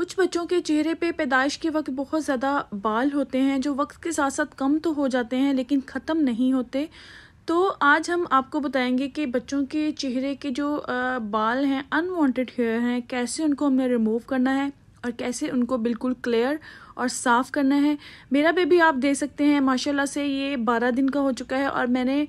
कुछ बच्चों के चेहरे पे पैदाइश के वक्त बहुत ज़्यादा बाल होते हैं जो वक्त के साथ साथ कम तो हो जाते हैं लेकिन ख़त्म नहीं होते तो आज हम आपको बताएंगे कि बच्चों के चेहरे के जो बाल हैं अनवांटेड हेयर हैं कैसे उनको हमने रिमूव करना है और कैसे उनको बिल्कुल क्लियर और साफ़ करना है मेरा बेबी आप दे सकते हैं माशाला से ये बारह दिन का हो चुका है और मैंने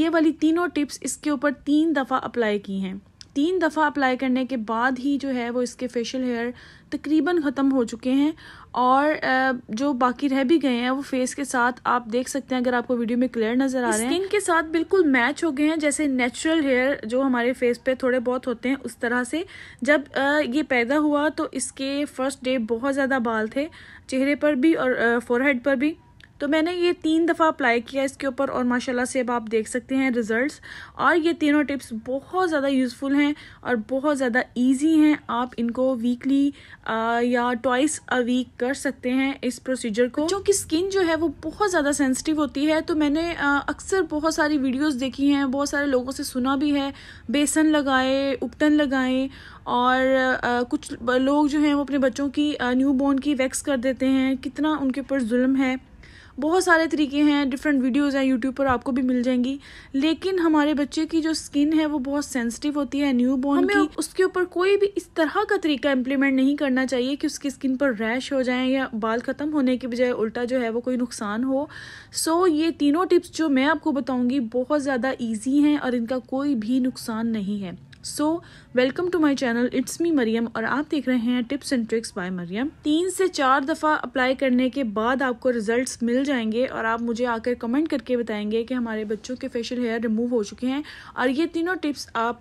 ये वाली तीनों टिप्स इसके ऊपर तीन दफ़ा अप्लाई की हैं तीन दफ़ा अप्लाई करने के बाद ही जो है वो इसके फेशियल हेयर तकरीबन ख़त्म हो चुके हैं और जो बाकी रह भी गए हैं वो फेस के साथ आप देख सकते हैं अगर आपको वीडियो में क्लियर नज़र आ रहे हैं स्किन के साथ बिल्कुल मैच हो गए हैं जैसे नेचुरल हेयर जो हमारे फेस पे थोड़े बहुत होते हैं उस तरह से जब ये पैदा हुआ तो इसके फर्स्ट डे बहुत ज़्यादा बाल थे चेहरे पर भी और फोरहेड पर भी तो मैंने ये तीन दफ़ा अप्लाई किया इसके ऊपर और माशाल्लाह से अब आप देख सकते हैं रिजल्ट्स और ये तीनों टिप्स बहुत ज़्यादा यूज़फुल हैं और बहुत ज़्यादा इजी हैं आप इनको वीकली या ट्वाइस अ वीक कर सकते हैं इस प्रोसीजर को क्योंकि स्किन जो है वो बहुत ज़्यादा सेंसिटिव होती है तो मैंने अक्सर बहुत सारी वीडियोज़ देखी हैं बहुत सारे लोगों से सुना भी है बेसन लगाए उपटन लगाएँ और आ, कुछ लोग जो हैं वो अपने बच्चों की न्यू बॉर्न की वैक्स कर देते हैं कितना उनके ऊपर जुल्म है बहुत सारे तरीके हैं डिफरेंट वीडियोज़ हैं यूट्यूब पर आपको भी मिल जाएंगी लेकिन हमारे बच्चे की जो स्किन है वो बहुत सेंसिटिव होती है न्यू बॉर्न की उसके ऊपर कोई भी इस तरह का तरीका इम्प्लीमेंट नहीं करना चाहिए कि उसकी स्किन पर रैश हो जाए या बाल ख़त्म होने के बजाय उल्टा जो है वो कोई नुकसान हो सो so, ये तीनों टिप्स जो मैं आपको बताऊँगी बहुत ज़्यादा ईजी हैं और इनका कोई भी नुकसान नहीं है so welcome to my channel it's me Mariam और आप देख रहे हैं tips and tricks by Mariam तीन से चार दफ़ा अप्लाई करने के बाद आपको रिजल्ट्स मिल जाएंगे और आप मुझे आकर कमेंट करके बताएंगे कि हमारे बच्चों के फेशियल हेयर रिमूव हो चुके हैं और ये तीनों टिप्स आप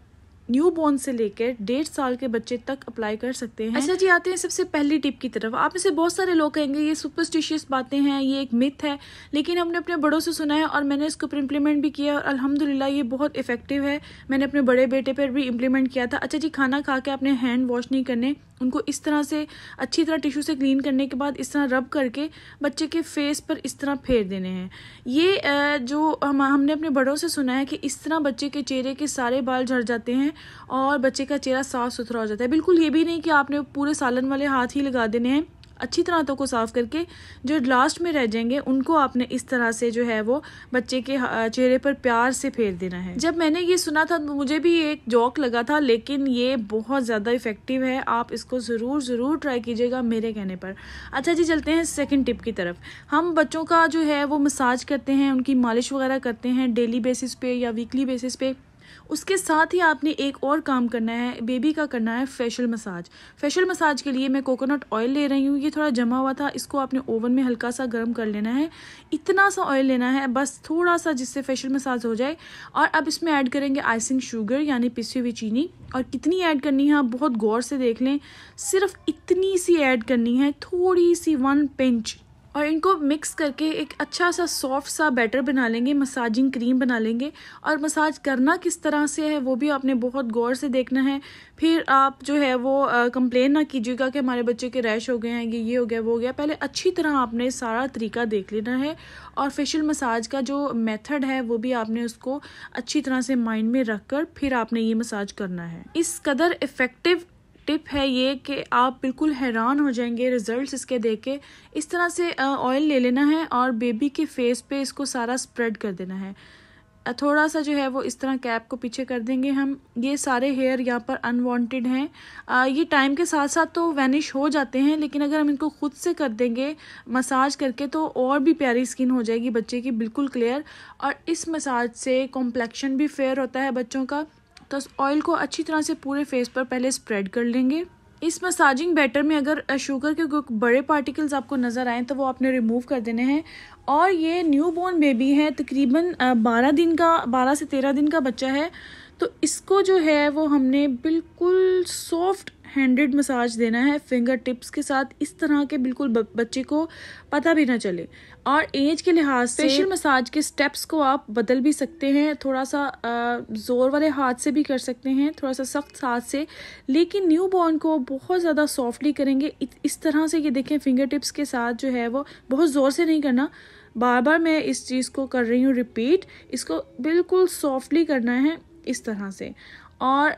न्यू बॉर्न से लेकर डेढ़ साल के बच्चे तक अप्लाई कर सकते हैं अच्छा जी आते हैं सबसे पहली टिप की तरफ आप में से बहुत सारे लोग कहेंगे ये सुपरस्टिशियस बातें हैं ये एक मिथ है लेकिन हमने अपने बड़ों से सुना है और मैंने इसको इम्प्लीमेंट भी किया और अलहमदिल्ला ये बहुत इफेक्टिव है मैंने अपने बड़े बेटे पर भी इम्प्लीमेंट किया था अच्छा जी खाना खा के अपने हैंड वॉश नहीं करने उनको इस तरह से अच्छी तरह टिश्यू से क्लीन करने के बाद इस तरह रब करके बच्चे के फेस पर इस तरह फेर देने हैं ये जो हम हमने अपने बड़ों से सुना है कि इस तरह बच्चे के चेहरे के सारे बाल झड़ जाते हैं और बच्चे का चेहरा साफ़ सुथरा हो जाता है बिल्कुल ये भी नहीं कि आपने पूरे सालन वाले हाथ ही लगा देने हैं अच्छी तरह तो को साफ़ करके जो लास्ट में रह जाएंगे उनको आपने इस तरह से जो है वो बच्चे के चेहरे पर प्यार से फेर देना है जब मैंने ये सुना था मुझे भी एक जॉक लगा था लेकिन ये बहुत ज़्यादा इफ़ेक्टिव है आप इसको ज़रूर ज़रूर ट्राई कीजिएगा मेरे कहने पर अच्छा जी चलते हैं सेकेंड टिप की तरफ हम बच्चों का जो है वो मसाज करते हैं उनकी मालिश वगैरह करते हैं डेली बेसिस पे या वीकली बेसिस पे उसके साथ ही आपने एक और काम करना है बेबी का करना है फेशियल मसाज फेशियल मसाज के लिए मैं कोकोनट ऑयल ले रही हूँ ये थोड़ा जमा हुआ था इसको आपने ओवन में हल्का सा गर्म कर लेना है इतना सा ऑयल लेना है बस थोड़ा सा जिससे फेशियल मसाज हो जाए और अब इसमें ऐड करेंगे आइसिंग शुगर यानी पिसी हुई चीनी और कितनी ऐड करनी है आप बहुत गौर से देख लें सिर्फ इतनी सी ऐड करनी है थोड़ी सी वन पिंच और इनको मिक्स करके एक अच्छा सा सॉफ्ट सा बैटर बना लेंगे मसाजिंग क्रीम बना लेंगे और मसाज करना किस तरह से है वो भी आपने बहुत गौर से देखना है फिर आप जो है वो कंप्लेन ना कीजिएगा कि हमारे बच्चे के रैश हो गए हैं ये ये हो गया वो हो गया पहले अच्छी तरह आपने सारा तरीका देख लेना है और फेशियल मसाज का जो मेथड है वो भी आपने उसको अच्छी तरह से माइंड में रख कर फिर आपने ये मसाज करना है इस कदर इफ़ेक्टिव टिप है ये कि आप बिल्कुल हैरान हो जाएंगे रिज़ल्ट्स इसके देख के इस तरह से ऑयल ले लेना है और बेबी के फेस पे इसको सारा स्प्रेड कर देना है थोड़ा सा जो है वो इस तरह कैप को पीछे कर देंगे हम ये सारे हेयर यहाँ पर अनवांटेड हैं ये टाइम के साथ साथ तो वैनिश हो जाते हैं लेकिन अगर हम इनको खुद से कर देंगे मसाज करके तो और भी प्यारी स्किन हो जाएगी बच्चे की बिल्कुल क्लियर और इस मसाज से कॉम्प्लेक्शन भी फेयर होता है बच्चों का तो ऑयल को अच्छी तरह से पूरे फेस पर पहले स्प्रेड कर लेंगे इस मसाजिंग बैटर में अगर शुगर के बड़े पार्टिकल्स आपको नज़र आएँ तो वो आपने रिमूव कर देने हैं और ये न्यू बॉर्न बेबी है तकरीबन बारह दिन का बारह से तेरह दिन का बच्चा है तो इसको जो है वो हमने बिल्कुल सॉफ्ट हैंडेड मसाज देना है फिंगर टिप्स के साथ इस तरह के बिल्कुल बच्चे को पता भी ना चले और एज के लिहाज से फेशियल मसाज के स्टेप्स को आप बदल भी सकते हैं थोड़ा सा ज़ोर वाले हाथ से भी कर सकते हैं थोड़ा सा सख्त हाथ से लेकिन न्यू बॉर्न को बहुत ज़्यादा सॉफ्टली करेंगे इस तरह से ये देखें फिंगर टिप्स के साथ जो है वो बहुत ज़ोर से नहीं करना बार बार मैं इस चीज़ को कर रही हूँ रिपीट इसको बिल्कुल सॉफ्टली करना है इस तरह से और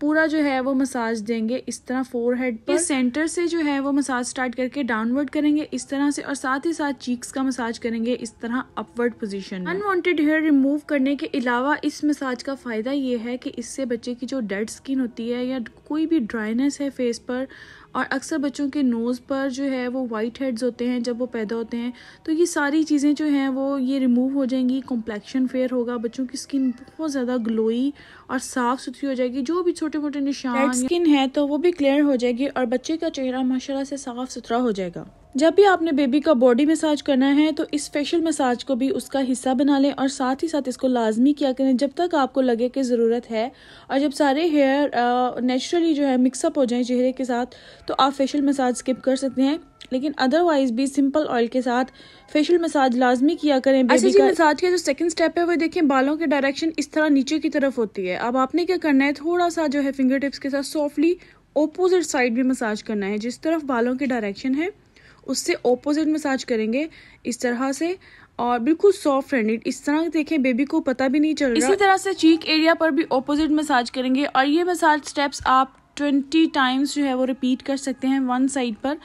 पूरा जो है वो मसाज देंगे इस तरह फोर हेड पर सेंटर से जो है वो मसाज स्टार्ट करके डाउनवर्ड करेंगे इस तरह से और साथ ही साथ चीक्स का मसाज करेंगे इस तरह upward position unwanted hair remove करने के अलावा इस मसाज का फ़ायदा ये है कि इससे बच्चे की जो डेड स्किन होती है या कोई भी ड्राइनेस है फेस पर और अक्सर बच्चों के नोज़ पर जो है वो वाइट हेड्स होते हैं जब वो पैदा होते हैं तो ये सारी चीज़ें जो हैं वो ये रिमूव हो जाएंगी कॉम्प्लेक्शन फेयर होगा बच्चों की स्किन बहुत ज़्यादा ग्लोई और साफ़ सुथरी हो जाएगी जो भी छोटे मोटे निशान स्किन है तो वो भी क्लियर हो जाएगी और बच्चे का चेहरा माशाला से साफ़ सुथरा हो जाएगा जब भी आपने बेबी का बॉडी मसाज करना है तो इस फेशियल मसाज को भी उसका हिस्सा बना लें और साथ ही साथ इसको लाजमी किया करें जब तक आपको लगे कि ज़रूरत है और जब सारे हेयर नेचुरली जो है मिक्सअप हो जाए चेहरे के साथ तो आप फेशियल मसाज स्किप कर सकते हैं लेकिन अदरवाइज भी सिंपल ऑयल के साथ फेशियल मसाज लाजमी किया करें बेबी अच्छा का मसाज का जो सेकंड स्टेप है वो देखें बालों के डायरेक्शन इस तरह नीचे की तरफ होती है अब आपने क्या करना है थोड़ा सा जो है फिंगर टिप्स के साथ सॉफ्टली ऑपोजिट साइड भी मसाज करना है जिस तरफ बालों के डायरेक्शन है उससे ऑपोजिट मसाज करेंगे इस तरह से और बिल्कुल सॉफ्ट इट इस तरह देखें बेबी को पता भी नहीं चल रहा इसी तरह से चीक एरिया पर भी ऑपोजिट मसाज करेंगे और ये मसाज स्टेप्स आप ट्वेंटी टाइम्स जो है वो रिपीट कर सकते हैं वन साइड पर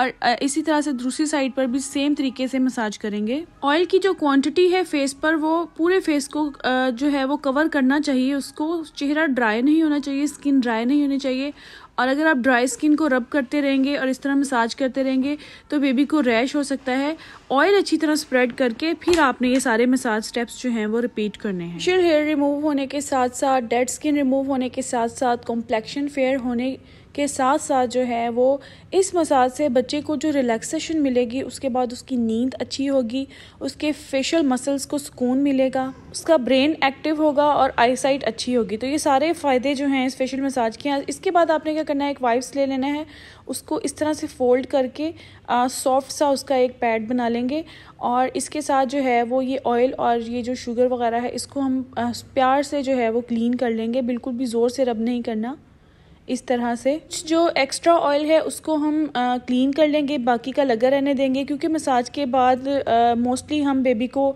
और इसी तरह से दूसरी साइड पर भी सेम तरीके से मसाज करेंगे ऑयल की जो क्वांटिटी है फेस पर वो पूरे फेस को जो है वो कवर करना चाहिए उसको चेहरा ड्राई नहीं होना चाहिए स्किन ड्राई नहीं होनी चाहिए और अगर आप ड्राई स्किन को रब करते रहेंगे और इस तरह मसाज करते रहेंगे तो बेबी को रैश हो सकता है ऑयल अच्छी तरह स्प्रेड करके फिर आपने ये सारे मसाज स्टेप्स जो हैं वो रिपीट करने हैं शेयर हेयर रिमूव होने के साथ साथ डेड स्किन रिमूव होने के साथ साथ कॉम्प्लेक्शन फेयर होने के साथ साथ जो है वो इस मसाज से बच्चे को जो रिलैक्सेशन मिलेगी उसके बाद उसकी नींद अच्छी होगी उसके फेशियल मसल्स को सुकून मिलेगा उसका ब्रेन एक्टिव होगा और आईसाइट अच्छी होगी तो ये सारे फ़ायदे जो हैं इस फेशियल मसाज के इसके बाद आपने क्या करना है एक वाइप्स ले लेना है उसको इस तरह से फोल्ड करके सॉफ्ट सा उसका एक पैड बना लेंगे और इसके साथ जो है वो ये ऑयल और ये जो शुगर वगैरह है इसको हम आ, प्यार से जो है वो क्लीन कर लेंगे बिल्कुल भी ज़ोर से रब नहीं करना इस तरह से जो एक्स्ट्रा ऑयल है उसको हम क्लीन कर लेंगे बाकी का लगा रहने देंगे क्योंकि मसाज के बाद मोस्टली हम बेबी को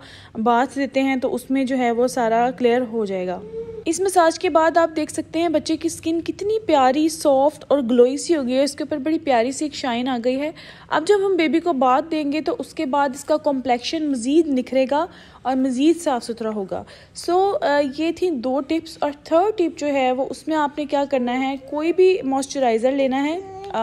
बाथ देते हैं तो उसमें जो है वो सारा क्लियर हो जाएगा इस मसाज के बाद आप देख सकते हैं बच्चे की स्किन कितनी प्यारी सॉफ्ट और ग्लोई सी हो गई है इसके ऊपर बड़ी प्यारी सी एक शाइन आ गई है अब जब हम बेबी को बाथ देंगे तो उसके बाद इसका कॉम्प्लेक्शन मज़ीद निखरेगा और मज़ीद साफ़ सुथरा होगा सो so, ये थी दो टिप्स और थर्ड टिप जो है वो उसमें आपने क्या करना है कोई भी मॉइस्चराइज़र लेना है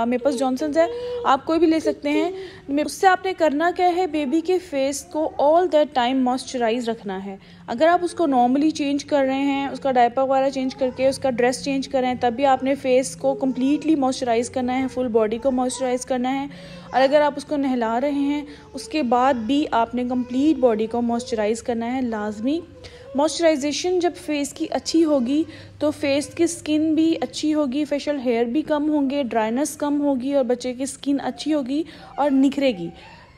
मेपस जॉनसन है आप कोई भी ले सकते हैं उससे आपने करना क्या है बेबी के फेस को ऑल द टाइम मॉइस्चराइज रखना है अगर आप उसको नॉर्मली चेंज कर रहे हैं उसका डायपर वगैरह चेंज करके उसका ड्रेस चेंज कर रहे हैं तब भी आपने फेस को कम्प्लीटली मॉइस्चराइज करना है फुल बॉडी को मॉइस्चराइज करना है और अगर आप उसको नहला रहे हैं उसके बाद भी आपने कम्प्लीट बॉडी को मॉइस्चराइज करना है लाजमी मॉइस्चराइजेशन जब फेस की अच्छी होगी तो फेस की स्किन भी अच्छी होगी फेशियल हेयर भी कम होंगे ड्राइनेस कम होगी और बच्चे की स्किन अच्छी होगी और निखरेगी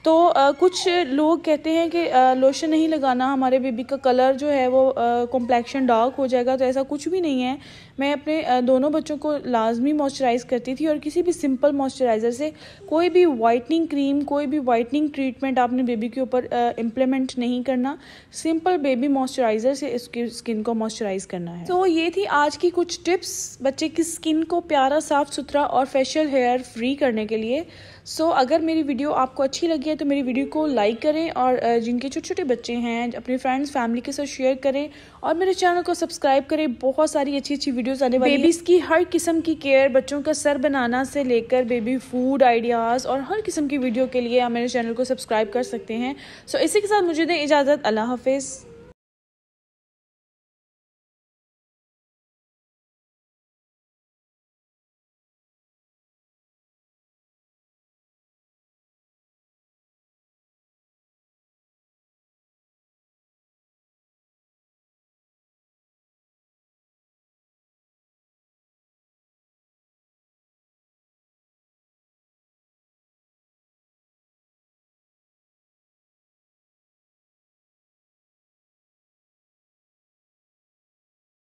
तो आ, कुछ लोग कहते हैं कि लोशन नहीं लगाना हमारे बेबी का कलर जो है वो कॉम्प्लेक्शन डार्क हो जाएगा तो ऐसा कुछ भी नहीं है मैं अपने दोनों बच्चों को लाजमी मॉइस्चराइज़ करती थी और किसी भी सिंपल मॉइस्चराइज़र से कोई भी वाइटनिंग क्रीम कोई भी वाइटनिंग ट्रीटमेंट आपने बेबी के ऊपर इम्प्लीमेंट नहीं करना सिंपल बेबी मॉइस्चराइज़र से इसकी स्किन को मॉइस्चराइज़ करना है तो so, ये थी आज की कुछ टिप्स बच्चे की स्किन को प्यारा साफ़ सुथरा और फेशियल हेयर फ्री करने के लिए सो so, अगर मेरी वीडियो आपको अच्छी लगी है तो मेरी वीडियो को लाइक करें और जिनके छोटे छोटे बच्चे हैं अपने फ्रेंड्स फैमिली के साथ शेयर करें और मेरे चैनल को सब्सक्राइब करें बहुत सारी अच्छी अच्छी वीडियोस आने वाली बेबीज़ की हर किस्म की केयर बच्चों का सर बनाना से लेकर बेबी फूड आइडियाज़ और हर किस्म की वीडियो के लिए आप मेरे चैनल को सब्सक्राइब कर सकते हैं सो so, इसी के साथ मुझे दें इजाज़त अल्लाह हाफिज़